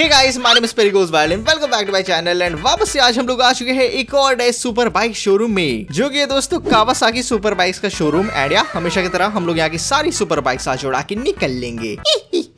hey guys my वापस से आज हम लोग आ चुके हैं एक और नए सुपर बाइक शोरूम में जो कि दोस्तों कावासाकी सुपर बाइक का शोरूम एंड या हमेशा की तरह हम लोग यहाँ की सारी सुपर बाइक आज जोड़ा के निकल लेंगे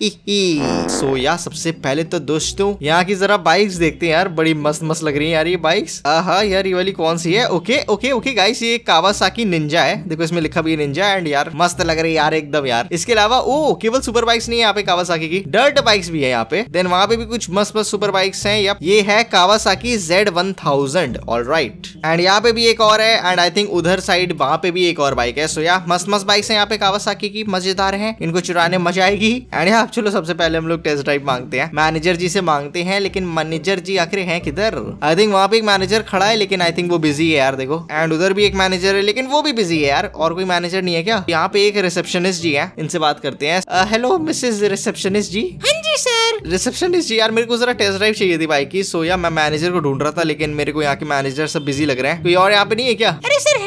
सो यार सबसे पहले तो दोस्तों यहाँ की जरा बाइक्स देखते हैं यार बड़ी मस्त मस्त लग रही है यार ये बाइक्स हाँ यार ये वाली कौन सी है ओके ओके ओके गाइस ये कावासाकी निंजा है देखो इसमें लिखा भी निंजा एंड यार मस्त लग रही है यार एकदम यार इसके अलावा ओ केवल सुपर बाइक्स नहीं है यहाँ पे कावासाकी की डर्ट बाइक्स भी है यहाँ पे देन वहाँ पे भी कुछ मस्त मस्त सुपर बाइक्स है या ये है Kawasaki Z one thousand all right and यहाँ पे भी एक और है एंड आई थिंक उधर साइड वहाँ पे भी एक और बाइक है सो यार मस्त मस्त बाइक्स है यहाँ पे कावासाकी की मजेदार है इनको चुराने मजा आएगी एंड यार चलो सबसे पहले हम लोग टेस्ट ड्राइव मांगते हैं मैनेजर जी से मांगते हैं लेकिन मैनेजर जी आखिर है किधर आई थिंक वहाँ पे एक मैनेजर खड़ा है लेकिन आई थिंक वो बिजी है यार देखो एंड उधर भी एक मैनेजर है लेकिन वो भी बिजी है यार और कोई मैनेजर नहीं है क्या यहाँ पे एक रिसेप्शनिस्ट जी है इनसे बात करते हैं हेलो मिसेज रिसेप्शनिस्ट जी हाँ जी सर रिसेप्शनिस्ट जी यार मेरे को जरा टेस्ट ड्राइव चाहिए थी बाइक की सो या मैं मैनेजर को ढूंढ रहा था लेकिन मेरे को यहाँ के मैनेजर सब बिजी लग रहे हैं कोई और यहाँ पे नहीं है क्या अरे सर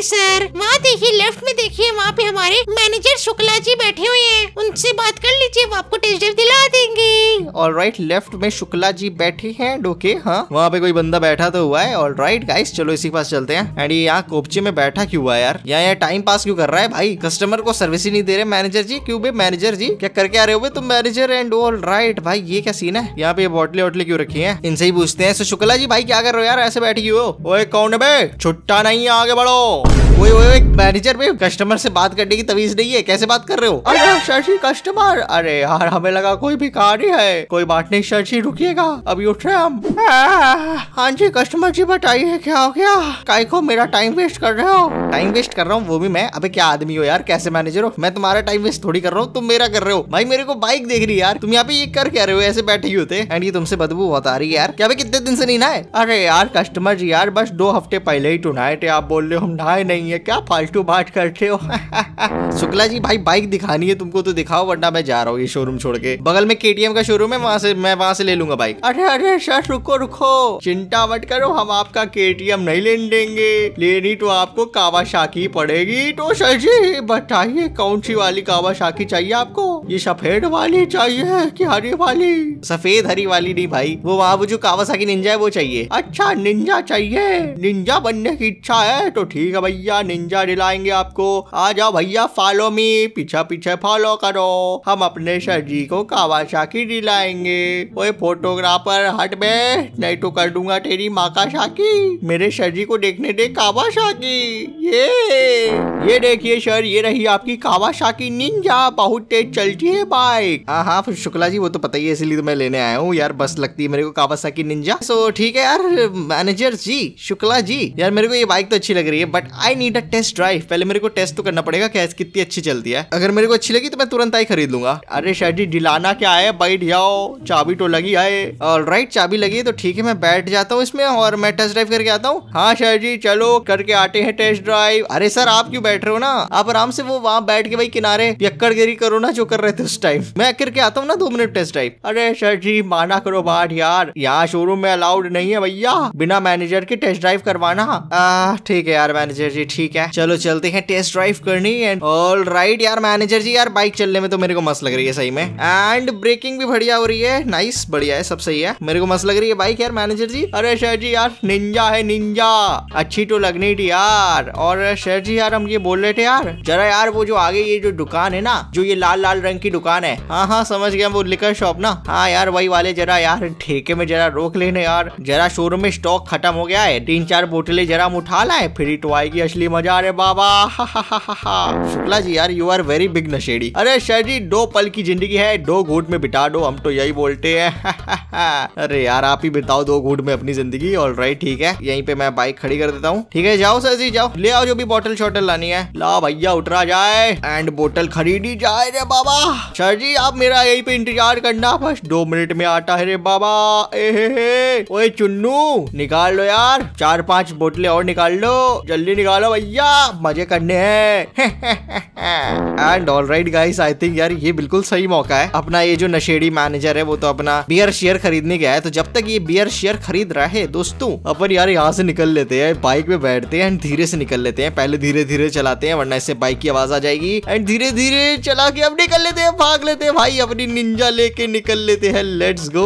जी सर वहाँ देखिए लेफ्ट में देखिए वहाँ पे हमारे मैनेजर शुक्ला जी बैठे हुए हैं उनसे बात कर लीजिए वो आपको टेस्ट ड्राइव दिला देंगे ऑल राइट लेफ्ट में शुक्ला जी बैठे हैं डोके हाँ वहाँ पे कोई बंदा बैठा तो हुआ है ऑल राइट गाइस चलो इसी पास चलते हैं एंड ये यहाँ कोपचे में बैठा क्यों हुआ यार यहाँ यहाँ टाइम पास क्यों कर रहा है भाई कस्टमर को सर्विस ही नहीं दे रहे मैनेजर जी क्यों भाई मैनेजर जी क्या करके आ रहे हो तुम मैनेजर एंड ऑल राइट भाई ये क्या सीन है यहाँ पे बोटले वोटले क्यों रखी है इनसे ही पूछते हैं शुक्ला जी भाई क्या कर रहे हो यार ऐसे बैठी हुई हो ओए कौन है बे छुट्टा नहीं आगे बढ़ो ओए मैनेजर में कस्टमर से बात करने की तमीज नहीं है कैसे बात कर रहे हो अरे शशि कस्टमर अरे यार हमें लगा कोई भी कार्य है कोई बात नहीं शशि रुकिएगा अभी उठ रहे हम हाँ जी कस्टमर जी बताइए क्या हो गया काय को मेरा टाइम वेस्ट कर रहे हो टाइम वेस्ट कर रहा हूँ वो भी मैं अभी क्या आदमी हो यार कैसे मैनेजर हो मैं तुम्हारा टाइम वेस्ट थोड़ी कर रहा हूँ तुम मेरा कर रहे हो भाई मेरे को बाइक देख रही यार तुम यहाँ पे ये कर क्या रहे हो ऐसे बैठे ही होते एंड ये तुमसे बदबू बहुत आ रही है यार क्या कितने दिन से नहीं नहाए अरे यार कस्टमर जी यार बस दो हफ्ते पहले ही तो नहाए थे आप बोल रहे हो हम नहाए नहीं नहीं है क्या फालतू बात करते हो शुक्ला जी भाई बाइक दिखानी है तुमको तो दिखाओ वरना मैं जा रहा हूँ ये शोरूम छोड़ के बगल में केटीएम का शोरूम है वहाँ से मैं वहाँ से ले लूंगा बाइक अरे अरे सर रुको रुको चिंता मत करो हम आपका केटीएम नहीं ले देंगे लेनी तो आपको कावाशाकी पड़ेगी तो सर जी बताइए कौन सी वाली कावाशाकी चाहिए आपको ये सफेद वाली चाहिए की हरी वाली सफेद हरी वाली नहीं भाई वो वहाँ वो जो कावासाकी निंजा है वो चाहिए अच्छा निंजा चाहिए निंजा बनने की इच्छा है तो ठीक है भैया का निंजा दिलाएंगे आपको आ जाओ भैया फॉलो मी पीछा पीछे फॉलो करो हम अपने सर जी को कावाशाकी दिलाएंगे ओए फोटोग्राफर हट बे नहीं तो कर दूंगा तेरी माँ का शाकी मेरे सर जी को देखने दे कावाशाकी ये ये देखिए सर ये रही आपकी की निंजा बहुत तेज चलती है बाइक हाँ, हाँ शुक्ला जी वो तो पता ही है इसीलिए तो मैं लेने आया हूँ यार बस लगती है मेरे को कावासाकी निंजा सो ठीक है यार मैनेजर जी शुक्ला जी यार मेरे को ये बाइक तो अच्छी लग रही है but I need a test drive पहले मेरे को टेस्ट तो करना पड़ेगा कैश कितनी अच्छी चलती है अगर मेरे को अच्छी लगी तो मैं तुरंत आई खरीद लूंगा अरे शाह जी डिलाना क्या है बैठ जाओ चाबी तो लगी आए और राइट चाबी लगी तो ठीक है मैं बैठ जाता हूँ इसमें और मैं टेस्ट ड्राइव करके आता हूँ हाँ शाह जी चलो करके आते हैं टेस्ट ड्राइव अरे सर आप क्यों बैठ रहे हो ना आप आराम से वो वहाँ बैठ के भाई किनारे यक्कड़ गिरी करो ना जो कर रहे थे उस टाइम मैं करके आता हूँ ना दो मिनट टेस्ट ड्राइव अरे सर जी माना करो बाट यार यहाँ शोरूम में अलाउड नहीं है भैया बिना मैनेजर के टेस्ट ड्राइव करवाना ठीक है यार मैनेजर जी ठीक है चलो चलते हैं टेस्ट ड्राइव करनी एंड ऑल राइट यार मैनेजर जी यार बाइक चलने में तो मेरे को मस्त लग रही है सही में एंड ब्रेकिंग भी बढ़िया हो रही है नाइस बढ़िया है सब सही है मेरे को मस्त लग रही है बाइक यार मैनेजर जी अरे शेर जी यार निंजा है निंजा अच्छी तो लगनी थी यार और शेर जी यार हम ये बोल रहे थे यार जरा यार वो जो आगे ये जो दुकान है ना जो ये लाल लाल रंग की दुकान है हाँ हाँ समझ गया वो लिकर शॉप ना हाँ यार वही वाले जरा यार ठेके में जरा रोक लेने यार जरा शोरूम में स्टॉक खत्म हो गया है तीन चार बोतलें जरा हम उठा लाए फिर ही तो आएगी असली असली मजा अरे बाबा शुक्ला जी यार यू आर वेरी बिग नशेड़ी अरे शाह जी दो पल की जिंदगी है दो घूट में बिता दो हम तो यही बोलते हैं अरे यार आप ही बिताओ दो घूट में अपनी जिंदगी ऑल राइट ठीक है यहीं पे मैं बाइक खड़ी कर देता हूँ ठीक है जाओ सर जी जाओ ले आओ जो भी बोतल शॉटल लानी है ला भैया उतरा जाए एंड बोटल खरीदी जाए रे बाबा सर जी आप मेरा यही पे इंतजार करना बस दो मिनट में आता है रे बाबा ओए चुन्नू निकाल लो यार चार पांच बोतलें और निकाल लो जल्दी निकालो भैया मजे करने हैं and all right guys I think यार ये बिल्कुल सही मौका है अपना ये जो नशेड़ी मैनेजर है वो तो अपना बियर शेयर खरीदने गया है तो जब तक ये बियर शेयर खरीद रहा है दोस्तों अपन यार यहाँ से निकल लेते हैं बाइक में बैठते हैं एंड धीरे से निकल लेते हैं पहले धीरे धीरे चलाते हैं वरना इससे बाइक की आवाज आ जाएगी एंड धीरे धीरे चला के अब निकल लेते हैं भाग लेते हैं भाई अपनी निंजा लेके निकल लेते हैं लेट्स गो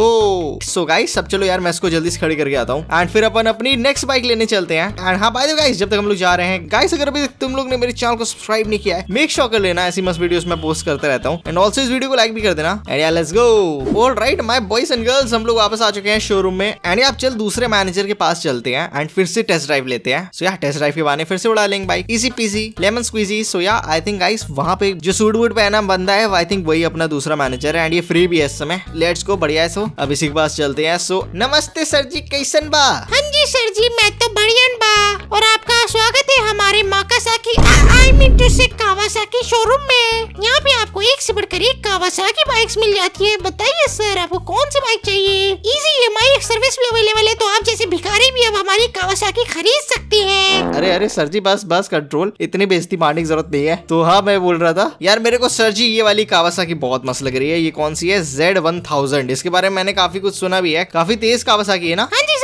सो गाइस सब चलो यार मैं इसको जल्दी से खड़ी करके आता हूँ एंड फिर अपन अपनी नेक्स्ट बाइक लेने चलते हैं एंड हाँ बाय गाइस जब तक हम लोग जा रहे हैं गाइस अगर अभी तुम लोग ने मेरे चैनल को सब्सक्राइब नहीं किया है मेक श्योर कर लेना ऐसी मस्त वीडियोस मैं पोस्ट करता रहता हूँ एंड ऑल्सो इस वीडियो को लाइक भी कर देना एंड यार let's go all right my boys and girls हम लोग वापस आ चुके हैं शोरूम में एंड आप चल दूसरे मैनेजर के पास चलते हैं एंड फिर से टेस्ट ड्राइव लेते हैं सो so, यार टेस्ट ड्राइव के बारे फिर से उड़ा लेंगे बाइक इसी पीसी लेमन स्क्वीजी सो या आई थिंक गाइस वहाँ पे जो सूट वूट पहना बंदा है आई थिंक वही अपना दूसरा मैनेजर है एंड ये फ्री भी है इस समय लेट्स को बढ़िया है सो अब इसी के पास चलते हैं सो नमस्ते सर जी कैसन बा हाँ जी सर जी मैं तो बढ़िया और आपका स्वागत है हमारे माकासाकी I mean to say Kawasaki showroom में यहाँ पे आपको एक से बढ़कर एक कावासाकी बाइक्स मिल जाती है बताइए सर आपको कौन सी बाइक चाहिए इजी ई सर्विस भी अवेलेबल है तो आप जैसे भिखारी भी अब हमारी कावासाकी खरीद सकते हैं अरे अरे सर जी बस बस कंट्रोल इतनी बेजती मारने की जरूरत नहीं है तो हाँ मैं बोल रहा था यार मेरे को सर जी ये वाली कावासाकी बहुत मस्त लग रही है ये कौन सी है जेड वन थाउजेंड इसके बारे में मैंने काफी कुछ सुना भी है काफी तेज कावासाकी है ना हाँ जी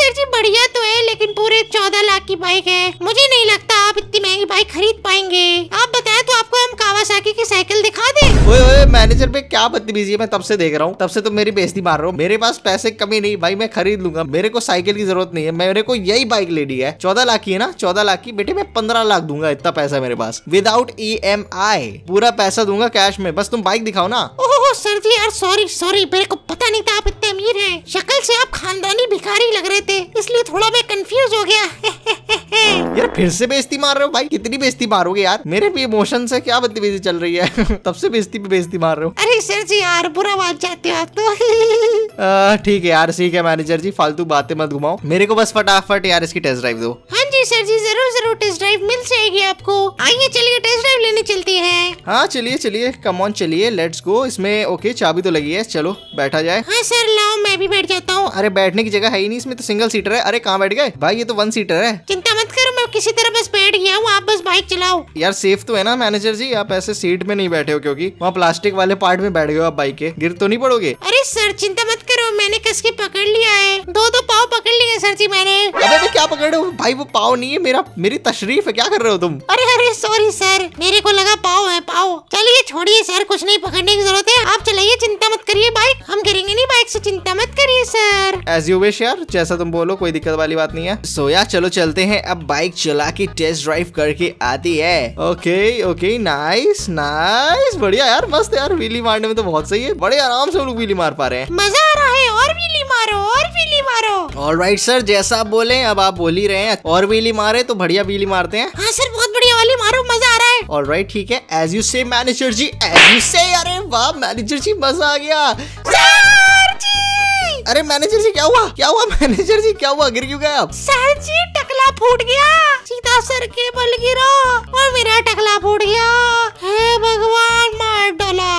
बढ़िया तो है लेकिन पूरे चौदह लाख की बाइक है मुझे नहीं लगता आप इतनी महंगी बाइक खरीद पाएंगे आप बताए तो आपको हम कावासाकी की साइकिल दिखा दे ओए ओए मैनेजर पे क्या बदतमीजी है मैं तब से देख रहा हूँ तब से तुम तो मेरी बेस्ती मार रहे हो मेरे पास पैसे कमी नहीं भाई मैं खरीद लूंगा मेरे को साइकिल की जरूरत नहीं है मेरे को यही बाइक लेनी है चौदह लाख की है ना चौदह लाख की बेटे मैं पंद्रह लाख दूंगा इतना पैसा मेरे पास विदाउट ई e पूरा पैसा दूंगा कैश में बस तुम बाइक दिखाओ ना ओहो सर जी यार सॉरी सॉरी मेरे को पता नहीं था आप इतने अमीर हैं शक्ल से आप खानदानी भिखारी लग रहे थे इसलिए थोड़ा मैं कंफ्यूज हो गया यार फिर से बेइज्जती मार रहे हो भाई कितनी बेइज्जती मारोगे यार मेरे भी इमोशन से क्या बदतमीजी चल रही है तब से बेइज्जती पे बेइज्जती मार रहे हो अरे सर जी यार बुरा बात चाहते हो आप तो ठीक है यार ठीक है मैनेजर जी फालतू बातें मत घुमाओ मेरे को बस फटाफट यार इसकी टेस्ट ड्राइव दो हाँ जी सर जी जरूर जरूर टेस्ट ड्राइव मिल जाएगी आपको आइए चलिए टेस्ट ड्राइव लेने चलते हैं हाँ चलिए चलिए कमॉन चलिए लेट्स गो इसमें ओके चाबी तो लगी है चलो बैठा जाए हाँ सर लाओ मैं भी बैठ जाता हूँ अरे बैठने की जगह है ही नहीं इसमें तो सिंगल सीटर है अरे कहाँ बैठ गए भाई ये तो वन सीटर है चिंता मत करो मैं किसी तरह बस बैठ गया हूँ आप बस बाइक चलाओ यार सेफ तो है ना मैनेजर जी आप ऐसे सीट में नहीं बैठे हो क्योंकि वहाँ प्लास्टिक वाले पार्ट में बैठ गए आप बाइक के गिर तो नहीं पड़ोगे अरे सर चिंता मत करो मैंने कसके पकड़ लिया है दो दो पाव पकड़ लिए सर जी मैंने अरे क्या पकड़ो भाई वो पाव पाव नहीं है मेरा मेरी तशरीफ है क्या कर रहे हो तुम अरे अरे सॉरी सर मेरे को लगा पाव है पाव चलिए छोड़िए सर कुछ नहीं पकड़ने की जरूरत है आप चलाइए चिंता मत करिए बाइक हम करेंगे नहीं बाइक से चिंता मत करिए सर एज यू विश यार जैसा तुम बोलो कोई दिक्कत वाली बात नहीं है सो यार चलो चलते हैं अब बाइक चला के टेस्ट ड्राइव करके आती है ओके ओके नाइस नाइस बढ़िया यार मस्त यार वीली मारने में तो बहुत सही है बड़े आराम से लोग वीली मार पा रहे हैं मजा आ रहा है और वीली मारो और बिली मारो ऑल राइट सर जैसा आप बोले अब आप बोल ही रहे हैं और बीली मारे तो बढ़िया बीली मारते हैं हाँ सर बहुत बढ़िया वाली मारो मजा आ रहा है ऑल राइट ठीक है as you say manager ji as you say अरे वाह मैनेजर जी मजा आ गया अरे मैनेजर जी क्या हुआ क्या हुआ मैनेजर जी क्या हुआ गिर क्यों गए आप सर जी टकला फूट गया सीधा सर के बल गिरा और मेरा टकला फूट गया हे भगवान मार डाला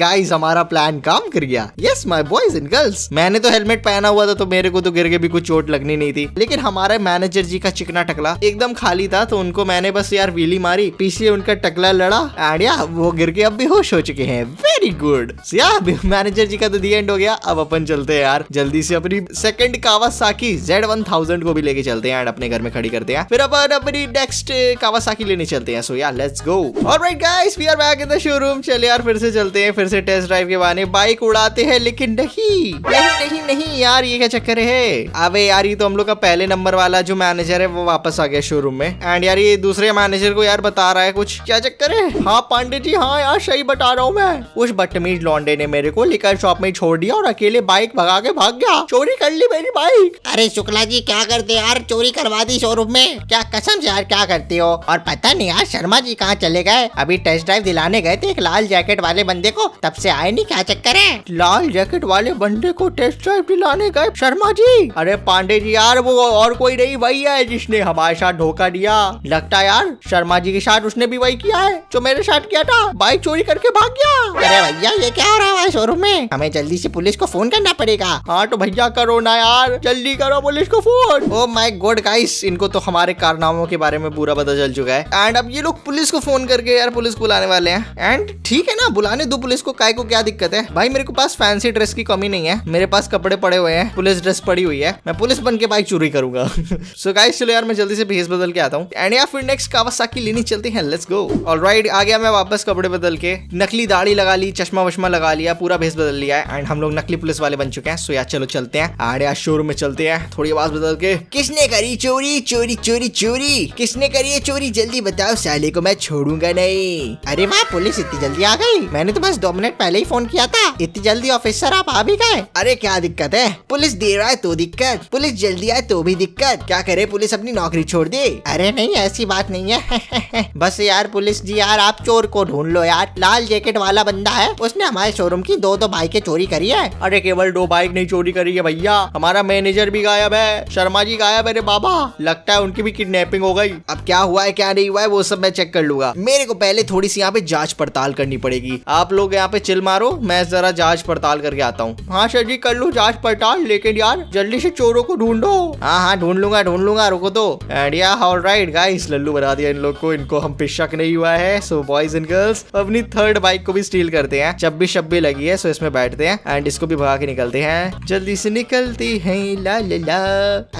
गाइस हमारा प्लान काम कर गया yes my boys and girls मैंने तो हेलमेट पहना हुआ था तो मेरे को तो गिर के भी कुछ चोट लगनी नहीं थी लेकिन हमारे मैनेजर जी का चिकना टकला एकदम खाली था तो उनको मैंने बस यार वीली मारी पीछे उनका टकला लड़ा एंड या वो गिर के अब बेहोश हो चुके हैं वेरी गुड यार मैनेजर जी का तो दी एंड हो गया अब अपन चलते हैं यार जल्दी से अपनी सेकंड कावासाकी Z1000 को भी लेके चलते हैं हैं एंड अपने घर में खड़ी करते हैं फिर अपन अपनी नेक्स्ट कावासाकी uh, लेने चलते हैं सो यार let's go all right guys we are back in the showroom चले यार फिर से चलते हैं फिर से टेस्ट ड्राइव के बहाने बाइक उड़ाते हैं लेकिन नहीं नहीं नहीं नहीं यार ये क्या चक्कर है अबे यार ये तो हम लोग का पहले नंबर वाला जो मैनेजर है वो वापस आ गया शोरूम में एंड यार ये दूसरे मैनेजर को यार बता रहा है कुछ क्या चक्कर है हाँ पांडे जी हाँ यार सही बता रहा हूँ मैं उस बटमीज लॉन्डे ने मेरे को लेकर शॉप में छोड़ दिया और अकेले बाइक भगा के भाग गया चोरी कर ली मेरी बाइक अरे शुक्ला जी क्या करते यार चोरी चोरी करवा दी शोरूम में क्या कसम से यार क्या करती हो और पता नहीं यार शर्मा जी कहाँ चले गए अभी टेस्ट ड्राइव दिलाने गए थे एक लाल जैकेट वाले बंदे को तब से आए नहीं क्या चक्कर है लाल जैकेट वाले बंदे को टेस्ट ड्राइव दिलाने गए शर्मा जी अरे पांडे जी यार वो और कोई नहीं वही है जिसने हमारे साथ धोखा दिया लगता है यार शर्मा जी के साथ उसने भी वही किया है जो मेरे साथ किया था बाइक चोरी करके भाग गया अरे भैया ये क्या हो रहा है शोरूम में हमें जल्दी से पुलिस को फोन करना पड़ेगा हाँ तो भैया करो ना यार जल्दी करो पुलिस को phone oh my God guys इनको तो हमारे कारनामों के बारे में बुरा पता चल चुका है एंड अब ये लोग पुलिस को फोन करके यार पुलिस बुलाने वाले हैं एंड ठीक है ना बुलाने दो पुलिस को काय को क्या दिक्कत है भाई मेरे को पास फैंसी ड्रेस की कमी नहीं है मेरे पास कपड़े पड़े हुए हैं पुलिस ड्रेस पड़ी हुई है मैं पुलिस बन के बाइक चोरी करूंगा सो गाइस चलो यार मैं जल्दी से भेज बदल के आता हूँ एंड या फिर नेक्स्ट कावासाकी लेनी चलती है लेट्स गो ऑल राइट आ गया मैं वापस कपड़े बदल के नकली दाढ़ी लगा ली चश्मा वश्मा लगा लिया पूरा भेस बदल लिया है एंड हम लोग नकली पुलिस वाले बन चुके हैं सो यार चलो चलते हैं आड़े शोरूम में चलते हैं थोड़ी आवाज बदल के किसने करी चोरी चोरी चोरी चोरी किसने करी है चोरी जल्दी बताओ साले को मैं छोड़ूंगा नहीं अरे माँ पुलिस इतनी जल्दी आ गई मैंने तो बस दो मिनट पहले ही फोन किया था इतनी जल्दी ऑफिसर आप आ भी गए अरे क्या दिक्कत है पुलिस देर आए तो दिक्कत पुलिस जल्दी आए तो भी दिक्कत क्या करे पुलिस अपनी नौकरी छोड़ दे अरे नहीं ऐसी बात नहीं है बस यार पुलिस जी यार आप चोर को ढूंढ लो यार लाल जैकेट वाला बंदा है उसने हमारे शोरूम की दो दो बाइकें चोरी करी है अरे केवल दो बाइक नहीं चोरी करी है भैया हमारा मैनेजर भी गायब है शर्मा जी गायब है अरे बाबा लगता है उनकी भी किडनैपिंग हो गई अब क्या हुआ है क्या नहीं हुआ है वो सब मैं चेक कर लूंगा मेरे को पहले थोड़ी सी यहाँ पे जांच पड़ताल करनी पड़ेगी आप लोग यहाँ पे चिल मारो मैं जरा जांच पड़ताल करके आता हूँ हाँ सर जी कर लो जांच पड़ताल लेकिन यार जल्दी से चोरों को ढूंढो हाँ हाँ ढूंढ लूंगा ढूंढ लूंगा रुको तो एंड या राइट गाइस लल्लू बना दिया इन लोग को इनको हम पे शक नहीं हुआ है सो बॉयज एंड गर्ल्स अपनी थर्ड बाइक को भी स्टील करते हैं छब्बी छब्बी लगी है सो इसमें बैठते हैं एंड इसको भी भगा के निकलते हैं जल्दी से निकलती है ला ला ला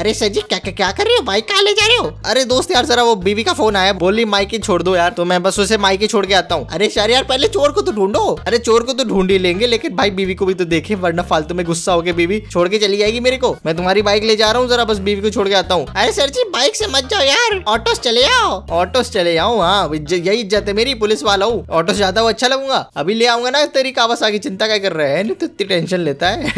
अरे सर जी क्या क्या कर रहे हो बाइक कहा ले जा रहे हो अरे दोस्त यार जरा वो बीवी का फोन आया बोली माइकी छोड़ दो यार तो मैं बस उसे माइकी छोड़ के आता हूँ अरे शार यार पहले चोर को तो ढूंढो अरे चोर को तो ढूंढ ही लेंगे लेकिन भाई बीवी को भी तो देखे वरना फालतू में गुस्सा गया बीवी छोड़ के चली जाएगी मेरे को मैं तुम्हारी बाइक ले जा रहा हूँ जरा बस बीवी को छोड़ के आता हूँ अरे सर जी बाइक से मत जाओ यार ऑटो चले आओ ऑटो चले आओ हाँ यही इज्जत है मेरी पुलिस वाला हूँ ऑटो जाता हूँ अच्छा लगूंगा अभी ले आऊंगा ना तेरी काबस आगे चिंता क्या कर रहे हैं नहीं तो इतनी टेंशन लेता है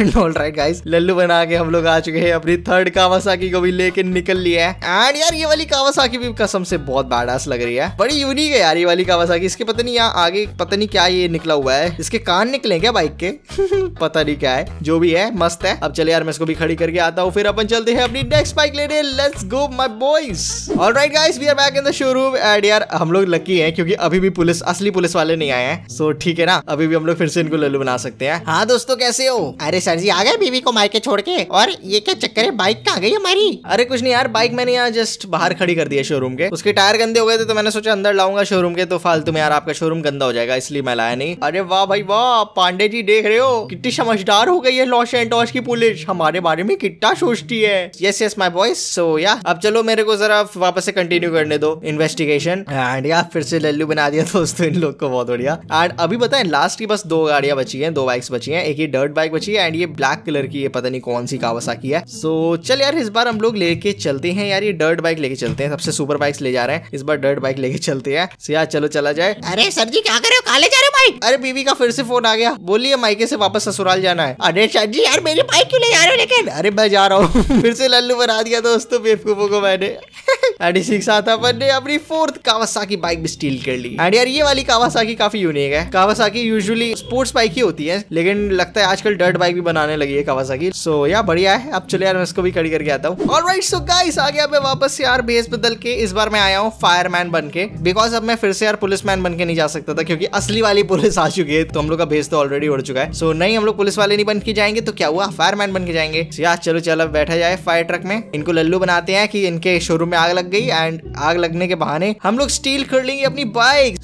लल्लू बना के हम लोग आ चुके हैं अपनी थर्ड कावासाकी को भी लेके निकल लिया है एंड यार ये वाली कावासाकी भी कसम से बहुत बैडास लग रही है बड़ी यूनिक है यार ये वाली कावासाकी इसके पता नहीं यहाँ आगे पता नहीं क्या ये निकला हुआ है इसके कान निकले क्या बाइक के पता नहीं क्या है जो भी है मस्त है अब चले यार मैं इसको भी खड़ी करके आता हूँ फिर अपन चलते हैं अपनी नेक्स्ट बाइक लेने let's go my boys all right guys we are back in the showroom and यार हम लोग लकी हैं क्योंकि अभी भी पुलिस असली पुलिस वाले नहीं आए हैं सो ठीक है ना अभी भी हम लोग फिर से इनको लल्लू बना सकते हैं हाँ दोस्तों कैसे हो अरे सर जी आ गए बीवी को मायके छोड़ के और ये क्या चक्कर है बाइक कहाँ गई हमारी अरे कुछ नहीं यार बाइक मैंने यहाँ जस्ट बाहर खड़ी कर दी है शोरूम के उसके टायर गंदे हो गए थे तो मैंने सोचा अंदर लाऊंगा शोरूम के तो फालतू में यार आपका शोरूम गंदा हो जाएगा इसलिए मैं लाया नहीं अरे वाह भाई वाह पांडे जी देख रहे हो कितनी समझदार हो गई है लॉस एंटॉस की पुलिस हमारे बारे में कितना सोचती है yes yes my boys so या अब चलो मेरे को जरा वापस से कंटिन्यू करने दो इन्वेस्टिगेशन एंड या फिर से लल्लू बना दिया दोस्तों इन लोग को बहुत बढ़िया एंड अभी बताए लास्ट की बस दो गाड़ियां बची हैं दो बाइक्स बची हैं एक ही डर्ट बाइक बची है एंड ये ब्लैक कलर की ये पता नहीं कौन सी कावसा की है सो so, चल यार इस बार हम लोग लेके लेके चलते हैं यार ये डर्ट बाइक लेके चलते हैं सबसे सुपर बाइक ले जा रहे हैं इस बार डर्ट बाइक लेके चलते हैं तो यार चलो चला जाए अरे सर जी क्या करे काले जा रहे हो बाइक अरे बीवी का फिर से फोन आ गया बोलिए माइके से वापस ससुराल जाना है अरे सर जी यार मेरी बाइक क्यों ले जा रहे हो लेकिन अरे मैं जा रहा हूँ फिर से लल्लू बना दिया दोस्तों बेवकूफों को मैंने एंड इसी के साथ अपन ने अपनी फोर्थ कावासाकी बाइक भी स्टील कर ली एंड यार ये वाली कावासाकी काफी यूनिक है कावासाकी यूजुअली स्पोर्ट्स बाइक ही होती है लेकिन लगता है आजकल डर्ट बाइक भी बनाने लगी है कावासाकी सो so, यार बढ़िया है अब चले यार मैं इसको भी खड़ी करके आता हूँ ऑलराइट सो गाइस आ गया मैं वापस से यार बेस बदल के इस बार मैं आया हूँ फायरमैन बन के बिकॉज अब मैं फिर से यार पुलिस मैन बन के नहीं जा सकता था क्योंकि असली वाली पुलिस आ चुकी है तो हम लोग का बेस तो ऑलरेडी उड़ चुका है सो so, नहीं हम लोग पुलिस वाले नहीं बन के जाएंगे तो क्या हुआ फायरमैन बन के जाएंगे so, यार चलो चलो बैठा जाए फायर ट्रक में इनको लल्लू बनाते हैं की इनके शोरूम में आग लग गई एंड आग लगने के बहाने हम लोग स्टील खोल लेंगे अपनी बाइक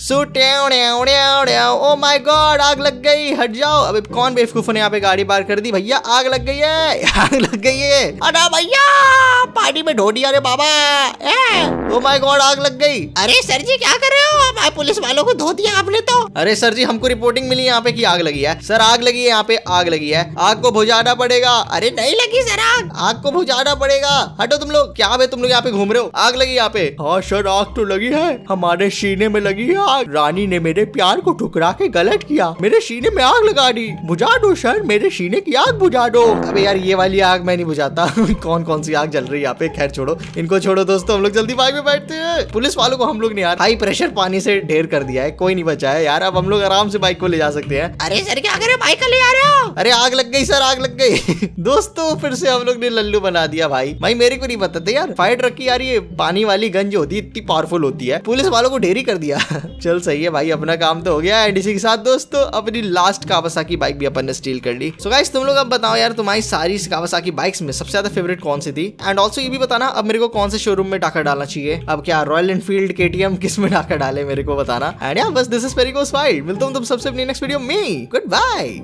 ओ माई गॉड आग लग गई हट जाओ अब कौन बेवकूफ ने यहाँ पे गाड़ी पार कर दी भैया आग लग गई है आग लग गई है अरे भैया पानी में ढो दिया अरे बाबा ओ माय गॉड आग लग गई अरे सर जी क्या कर रहे हो आप पुलिस वालों को धो दिया आपने तो अरे सर जी हमको रिपोर्टिंग मिली यहाँ पे की आग लगी है सर आग लगी है यहाँ पे आग लगी है आग को बुझाना पड़ेगा अरे नहीं लगी सर आग आग को बुझाना पड़ेगा हटो तुम लोग क्या भाई तुम लोग यहाँ पे घूम रहे हो आग लगी यहाँ पे हाँ सर आग तो लगी है हमारे सीने में लगी है आग रानी ने मेरे प्यार को ठुकरा के गलत किया मेरे सीने में आग लगा दी बुझा दो सर मेरे सीने की आग बुझा दो अबे यार ये वाली आग मैं नहीं बुझाता कौन कौन सी आग जल रही रही यहाँ पे खैर छोड़ो इनको छोड़ो दोस्तों हम लोग जल्दी बाइक में बैठते हैं पुलिस वालों को हम लोग नहीं यार हाई प्रेशर पानी से ढेर कर दिया है कोई नहीं बचा है यार अब हम लोग आराम से बाइक को ले जा सकते हैं अरे सर क्या कर बाइक को ले आ रहे हो अरे आग लग गई सर आग लग गई दोस्तों फिर से हम लोग ने लल्लू बना दिया भाई भाई मेरे को नहीं बताते यार फायर ट्रक की यार ये पानी वाली गंज होती है इतनी पावरफुल होती है पुलिस वालों को ढेरी कर दिया चल सही है भाई अपना काम तो हो गया एंड इसी के साथ दोस्तों अपनी लास्ट कावसा की बाइक भी अपन ने स्टील कर ली सो so गाइस तुम लोग अब बताओ यार तुम्हारी सारी कावसा की बाइक्स में सबसे ज्यादा फेवरेट कौन सी थी एंड ऑल्सो ये भी बताना अब मेरे को कौन से शोरूम में डाका डालना चाहिए अब क्या Royal Enfield K T M किस में डाका डाले मेरे को बताना एंड या बस दिस इज पेरिकोस वाइल्ड मिलता हूँ तुम सबसे अपनी नेक्स्ट वीडियो में गुड बाय